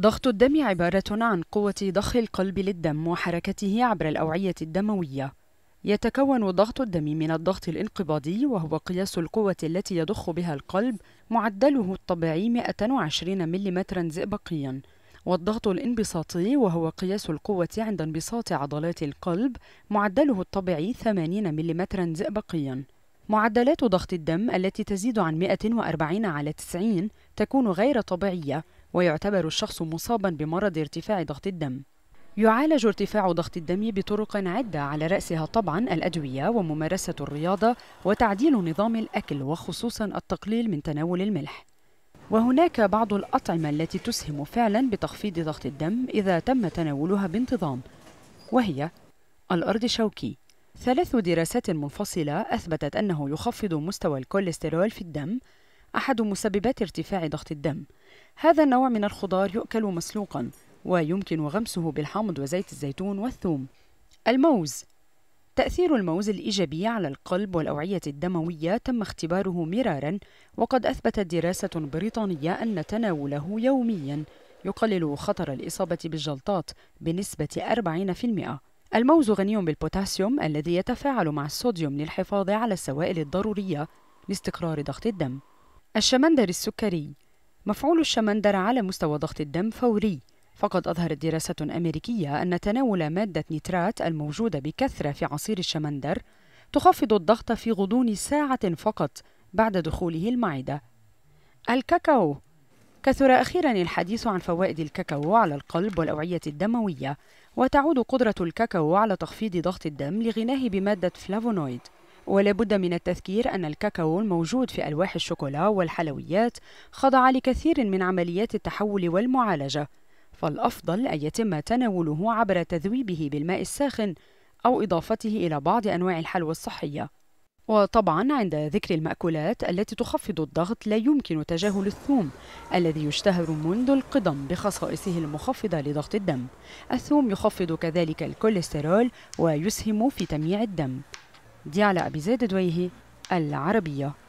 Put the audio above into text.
ضغط الدم عبارة عن قوة ضخ القلب للدم وحركته عبر الأوعية الدموية. يتكون ضغط الدم من الضغط الانقباضي وهو قياس القوة التي يضخ بها القلب معدله الطبيعي 120 ملم زئبقياً والضغط الانبساطي وهو قياس القوة عند انبساط عضلات القلب معدله الطبيعي 80 ملم زئبقياً معدلات ضغط الدم التي تزيد عن 140 على 90 تكون غير طبيعية ويعتبر الشخص مصابا بمرض ارتفاع ضغط الدم يعالج ارتفاع ضغط الدم بطرق عدة على رأسها طبعا الأدوية وممارسة الرياضة وتعديل نظام الأكل وخصوصا التقليل من تناول الملح وهناك بعض الأطعمة التي تسهم فعلا بتخفيض ضغط الدم إذا تم تناولها بانتظام وهي الأرض شوكي ثلاث دراسات منفصلة أثبتت أنه يخفض مستوى الكوليسترول في الدم أحد مسببات ارتفاع ضغط الدم هذا النوع من الخضار يؤكل مسلوقا ويمكن غمسه بالحامض وزيت الزيتون والثوم الموز تأثير الموز الإيجابي على القلب والأوعية الدموية تم اختباره مرارا وقد أثبتت دراسة بريطانية أن تناوله يوميا يقلل خطر الإصابة بالجلطات بنسبة 40% الموز غني بالبوتاسيوم الذي يتفاعل مع الصوديوم للحفاظ على السوائل الضرورية لاستقرار ضغط الدم الشمندر السكري مفعول الشمندر على مستوى ضغط الدم فوري فقد أظهرت دراسة أمريكية أن تناول مادة نيترات الموجودة بكثرة في عصير الشمندر تخفض الضغط في غضون ساعة فقط بعد دخوله المعدة. الكاكاو كثر أخيرا الحديث عن فوائد الكاكاو على القلب والأوعية الدموية وتعود قدرة الكاكاو على تخفيض ضغط الدم لغناه بمادة فلافونويد ولا بد من التذكير أن الكاكاو الموجود في ألواح الشوكولا والحلويات خضع لكثير من عمليات التحول والمعالجة فالأفضل أن يتم تناوله عبر تذويبه بالماء الساخن أو إضافته إلى بعض أنواع الحلوى الصحية وطبعا عند ذكر المأكولات التي تخفض الضغط لا يمكن تجاهل الثوم الذي يشتهر منذ القدم بخصائصه المخفضة لضغط الدم الثوم يخفض كذلك الكوليسترول ويسهم في تمييع الدم ديالا أبي زيد دويهي العربية